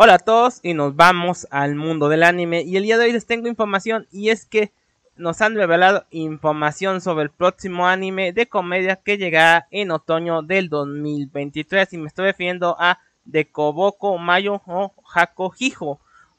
Hola a todos y nos vamos al mundo del anime y el día de hoy les tengo información y es que nos han revelado información sobre el próximo anime de comedia que llegará en otoño del 2023 y me estoy refiriendo a de Koboko Mayo o Hako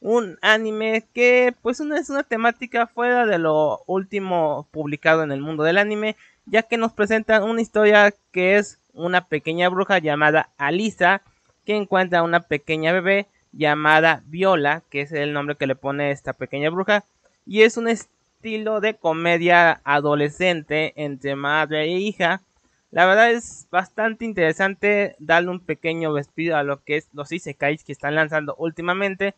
un anime que pues una, es una temática fuera de lo último publicado en el mundo del anime ya que nos presentan una historia que es una pequeña bruja llamada Alisa que encuentra una pequeña bebé llamada Viola, que es el nombre que le pone esta pequeña bruja, y es un estilo de comedia adolescente entre madre e hija. La verdad es bastante interesante darle un pequeño vestido a lo que es los isekais que están lanzando últimamente.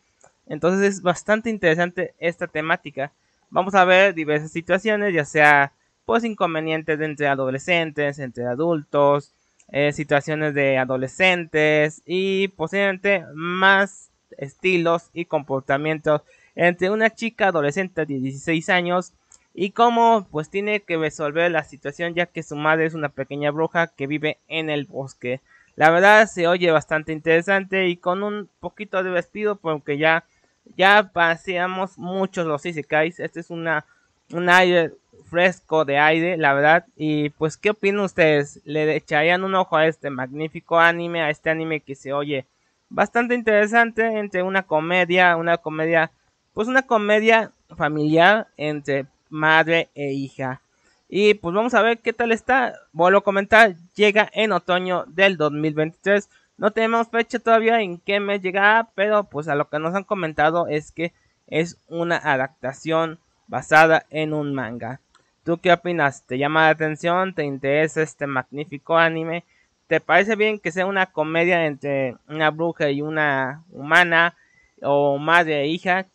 Entonces es bastante interesante esta temática. Vamos a ver diversas situaciones, ya sea pues inconvenientes entre adolescentes, entre adultos, eh, situaciones de adolescentes y posiblemente más estilos y comportamientos entre una chica adolescente de 16 años y cómo pues tiene que resolver la situación ya que su madre es una pequeña bruja que vive en el bosque. La verdad se oye bastante interesante y con un poquito de vestido. porque ya ya paseamos muchos los isekais. Esta es una un aire fresco de aire, la verdad. Y pues, ¿qué opinan ustedes? ¿Le echarían un ojo a este magnífico anime, a este anime que se oye bastante interesante entre una comedia, una comedia, pues una comedia familiar entre madre e hija? Y pues vamos a ver qué tal está. Vuelvo a comentar, llega en otoño del 2023. No tenemos fecha todavía en qué mes llegará, pero pues a lo que nos han comentado es que es una adaptación basada en un manga. ¿Tú qué opinas? ¿Te llama la atención? ¿Te interesa este magnífico anime? ¿Te parece bien que sea una comedia entre una bruja y una humana o madre e hija?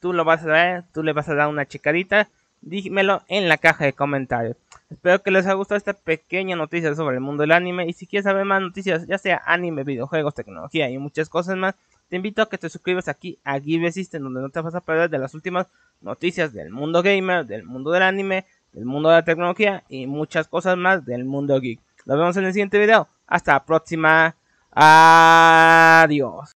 ¿Tú lo vas a ver? ¿Tú le vas a dar una checadita? Dímelo en la caja de comentarios. Espero que les haya gustado esta pequeña noticia sobre el mundo del anime. Y si quieres saber más noticias, ya sea anime, videojuegos, tecnología y muchas cosas más, te invito a que te suscribas aquí a Give System, donde no te vas a perder de las últimas noticias del mundo gamer, del mundo del anime, del mundo de la tecnología y muchas cosas más del mundo geek. Nos vemos en el siguiente video. Hasta la próxima. Adiós.